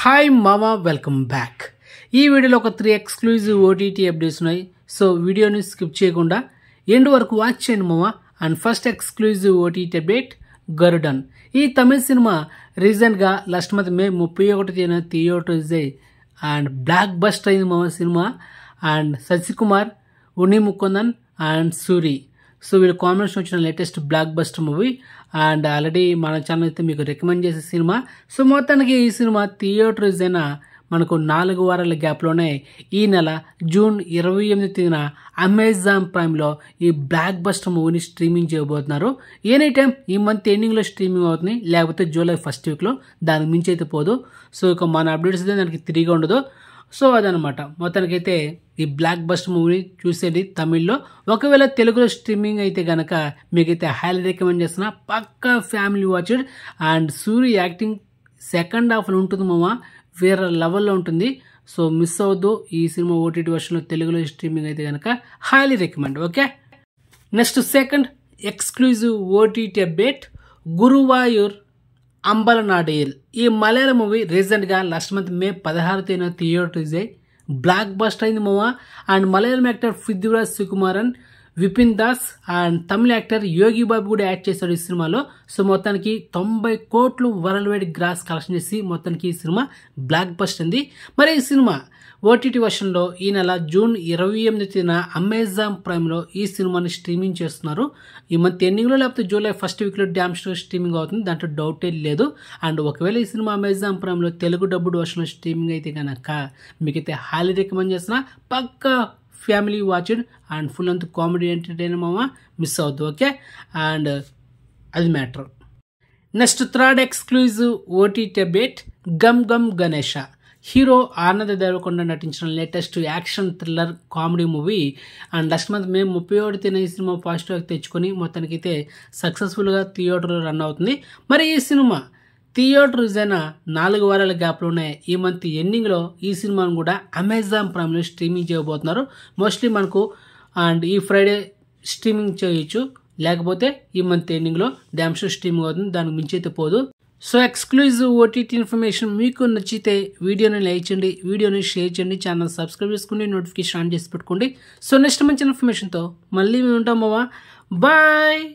hi మామా welcome back ఈ వీడియోలో ఒక త్రీ ఎక్స్క్లూజివ్ ఓటీటీ అప్డేట్స్ ఉన్నాయి సో వీడియోని స్కిప్ చేయకుండా ఎండ్ వరకు వాచ్ చేయండి మామా and first exclusive OTT update Garudan ఈ తమిళ సినిమా రీసెంట్గా లాస్ట్ మంత్ మే ముప్పై ఒకటి తేదీన థియేటర్స్డే అండ్ బ్లాక్ బస్ట్ అయింది మామ సినిమా and Sasikumar Unni Mukundan and Soori so వీళ్ళు కాంబినేషన్ వచ్చిన latest blockbuster movie and already మన ఛానల్ అయితే మీకు రికమెండ్ చేసే సినిమా సో మొత్తానికి ఈ సినిమా థియేటర్ అయినా మనకు నాలుగు వారాల గ్యాప్లోనే ఈ నెల జూన్ ఇరవై ఎనిమిది తేదీన అమెజాన్ ప్రైమ్లో ఈ బ్లాక్ బస్టర్ మూవీని స్ట్రీమింగ్ చేయబోతున్నారు ఎనీ టైం ఈ మంత్ ఎండింగ్లో స్ట్రీమింగ్ అవుతుంది లేకపోతే జూలై ఫస్ట్ వీక్లో దానికి మించి అయితే పోదు సో ఇక మన అప్డేట్స్ అయితే దానికి తిరిగి ఉండదు సో అదనమాట మొత్తానికైతే ఈ బ్లాక్ బస్ట్ మూవీ చూసేది తమిళ్లో ఒకవేళ తెలుగులో స్ట్రీమింగ్ అయితే కనుక మీకైతే హైలీ రికమెండ్ చేసిన పక్కా family watched and Surya acting second హాఫ్లో ఉంటుంది మామ వేరే లెవెల్లో ఉంటుంది సో మిస్ అవ్వద్దు ఈ సినిమా ఓటీటీ వర్షన్లో తెలుగులో స్ట్రీమింగ్ అయితే కనుక highly recommend okay next second exclusive OTT update Guruvayoor Ambala Nadayil ఈ మలయాళ మూవీ రీసెంట్గా లాస్ట్ మంత్ మే పదహారు తేదీన థియేటర్సే బ్లాక్ బస్టర్ అయింది మూవా and Malayalam actor Prithviraj Sukumaran Vipin Das and Tamil actor Yogi Babu కూడా యాక్ట్ చేశాడు ఈ సినిమాలో సో మొత్తానికి తొంభై కోట్లు వరల్డ్ వైడ్ గ్రాస్ కలెక్షన్ చేసి మొత్తానికి ఈ సినిమా బ్లాక్ బస్ట్ అంది మరి ఈ సినిమా ఓటీటీ వర్షన్లో ఈ నెల జూన్ ఇరవై ఎనిమిది తిన అమెజాన్ ప్రైమ్లో ఈ సినిమాని స్ట్రీమింగ్ చేస్తున్నారు ఈ మంత్ ఎండింగ్లో లేకపోతే జూలై ఫస్ట్ వీక్లో డ్యామ్ షో స్ట్రీమింగ్ అవుతుంది దాంట్లో డౌటే లేదు అండ్ ఒకవేళ ఈ సినిమా అమెజాన్ ప్రైమ్లో తెలుగు డబ్బుడ్ వర్షన్లో స్ట్రీమింగ్ అయితే కనుక మీకైతే హాలీ రికమెండ్ చేసిన పక్కా ఫ్యామిలీ వాచ్డ్ అండ్ ఫుల్ అంత కామెడీ ఎంటర్టైన్మెంట్ మిస్ అవద్దు ఓకే అండ్ అది matter next third exclusive OTT బేట్ గమ్ గమ్ గణేష హీరో ఆనంద దేవకొండ నటించిన latest action thriller comedy movie and లక్ష్ మంత్ మే ముప్పై ఒకటి తిన ఈ సినిమా పాజిటివ్ తెచ్చుకొని మొత్తానికైతే సక్సెస్ఫుల్గా థియేటర్ రన్ అవుతుంది మరి ఈ సినిమా థియేటర్ అయిన నాలుగు వారాల గ్యాప్లోనే ఈ మంత్ ఎండింగ్లో ఈ సినిమాను కూడా అమెజాన్ ప్రైమ్లో స్ట్రీమింగ్ చేయబోతున్నారు మోస్ట్లీ మనకు అండ్ ఈ ఫ్రైడే స్ట్రీమింగ్ చేయొచ్చు లేకపోతే ఈ మంత్ ఎండింగ్లో డ్యామ్స్ స్ట్రీమింగ్ అవుతుంది దానికి మించి అయితే పోదు సో ఎక్స్క్లూజివ్ ఓటీటీ ఇన్ఫర్మేషన్ మీకు నచ్చితే వీడియోని లైక్ చేయండి వీడియోని షేర్ చేయండి ఛానల్ సబ్స్క్రైబ్ చేసుకోండి నోటిఫికేషన్ ఆన్ చేసి పెట్టుకోండి సో నెక్స్ట్ మంచి ఇన్ఫర్మేషన్తో మళ్ళీ మేము ఉంటాం బావా బాయ్